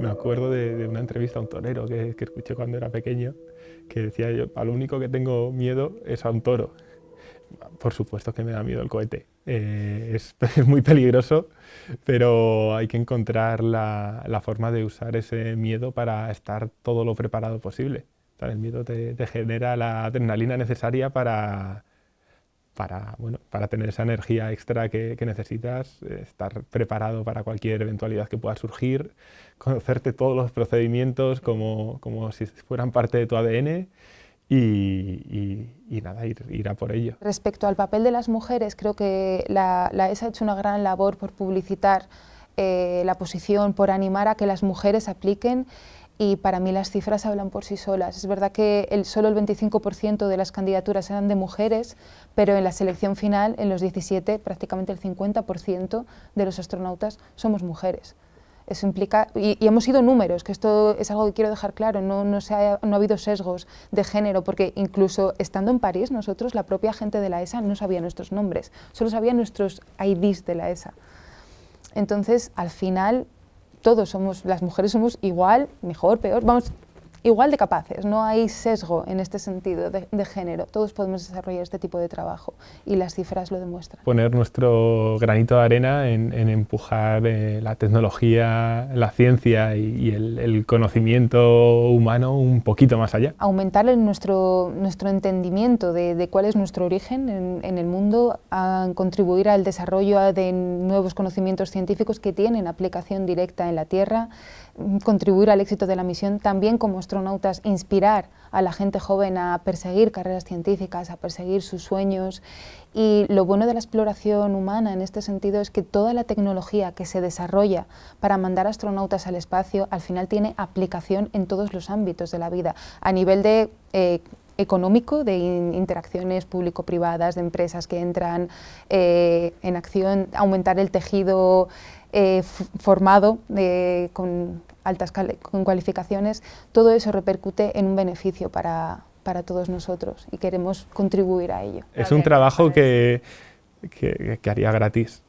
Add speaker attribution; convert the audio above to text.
Speaker 1: Me acuerdo de, una entrevista a un torero que, escuché cuando era pequeño, que decía yo, a lo único que tengo miedo es a un toro. Por supuesto que me da miedo el cohete. Eh, es, muy peligroso, pero hay que encontrar la, forma de usar ese miedo para estar todo lo preparado posible. el miedo te genera la adrenalina necesaria para, para, tener esa energía extra que, necesitas, eh, estar preparado para cualquier eventualidad que pueda surgir, conocerte todos los procedimientos como, si fueran parte de tu ADN. Y, nada, ir, a por ello.
Speaker 2: Respecto al papel de las mujeres, creo que la, ESA ha hecho una gran labor por publicitar eh, la posición, por animar a que las mujeres apliquen y para mí las cifras hablan por sí solas. Es verdad que el, solo el 25% de las candidaturas eran de mujeres, pero en la selección final, en los 17, prácticamente el 50% de los astronautas somos mujeres. Eso implica, y, hemos sido números, que esto es algo que quiero dejar claro, no, no, se ha, no ha habido sesgos de género, porque incluso estando en París, nosotros, la propia gente de la ESA, no sabía nuestros nombres, solo sabía nuestros IDs de la ESA. Entonces, al final, todos somos, las mujeres somos igual, mejor, peor, vamos, igual de capaces, no hay sesgo en este sentido de, género. Todos podemos desarrollar este tipo de trabajo y las cifras lo demuestran.
Speaker 1: Poner nuestro granito de arena en, empujar eh, la tecnología, la ciencia y, el, conocimiento humano un poquito más allá.
Speaker 2: Aumentar nuestro, nuestro entendimiento de, cuál es nuestro origen en, en el mundo, contribuir al desarrollo de nuevos conocimientos científicos que tienen aplicación directa en la Tierra, mm, contribuir al éxito de la misión también como astronautas, inspirar a la gente joven a perseguir carreras científicas, a perseguir sus sueños. Y lo bueno de la exploración humana en este sentido es que toda la tecnología que se desarrolla para mandar astronautas al espacio al final tiene aplicación en todos los ámbitos de la vida, a nivel de... Eh, económico, de interacciones público-privadas, de empresas que entran eh, en acción, aumentar el tejido eh, formado con altas con cualificaciones, todo eso repercute en un beneficio para, todos nosotros y queremos contribuir a ello. Es un trabajo
Speaker 1: que haría gratis.